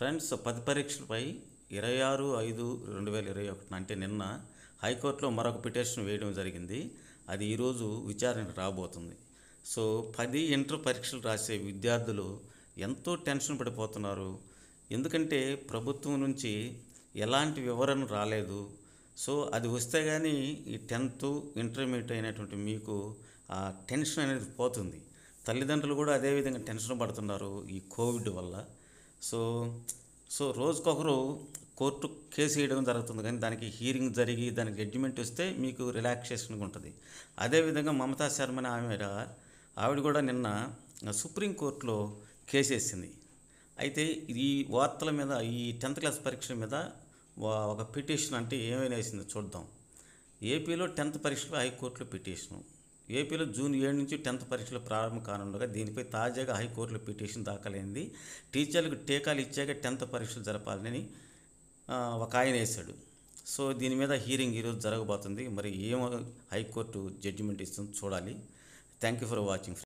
friends పది పరీక్షలపై ఇరవై ఆరు ఐదు రెండు వేల ఇరవై ఒకటి అంటే నిన్న హైకోర్టులో మరొక పిటిషన్ వేయడం జరిగింది అది ఈరోజు విచారణ రాబోతుంది సో పది ఇంటర్ పరీక్షలు రాసే విద్యార్థులు ఎంతో టెన్షన్ పడిపోతున్నారు ఎందుకంటే ప్రభుత్వం నుంచి ఎలాంటి వివరణ రాలేదు సో అది వస్తే కానీ ఈ టెన్త్ ఇంటర్మీడియట్ అయినటువంటి మీకు ఆ టెన్షన్ అనేది పోతుంది తల్లిదండ్రులు కూడా అదేవిధంగా టెన్షన్ పడుతున్నారు ఈ కోవిడ్ వల్ల సో సో రోజుకొకరు కోర్టు కేసు వేయడం జరుగుతుంది కానీ దానికి హీరింగ్ జరిగి దానికి జడ్జిమెంట్ వస్తే మీకు రిలాక్సేషన్గా ఉంటుంది అదేవిధంగా మమతా అనే ఆమె ఆవిడ కూడా నిన్న సుప్రీంకోర్టులో కేసు వేసింది అయితే ఈ వార్తల మీద ఈ టెన్త్ క్లాస్ పరీక్షల మీద ఒక పిటిషన్ అంటే ఏమైనా వేసిందో చూద్దాం ఏపీలో టెన్త్ పరీక్షలు హైకోర్టులో పిటిషను ఏపీలో జూన్ ఏడు నుంచి టెన్త్ పరీక్షలు ప్రారంభం కానుండగా దీనిపై తాజాగా హైకోర్టులో పిటిషన్ దాఖలైంది టీచర్లకు టీకాలు ఇచ్చాక టెన్త్ పరీక్షలు జరపాలని ఒక ఆయన వేశాడు సో దీని మీద హీరింగ్ ఈరోజు జరగబోతుంది మరి ఏం హైకోర్టు జడ్జిమెంట్ ఇస్తుంది చూడాలి థ్యాంక్ యూ ఫర్ వాచింగ్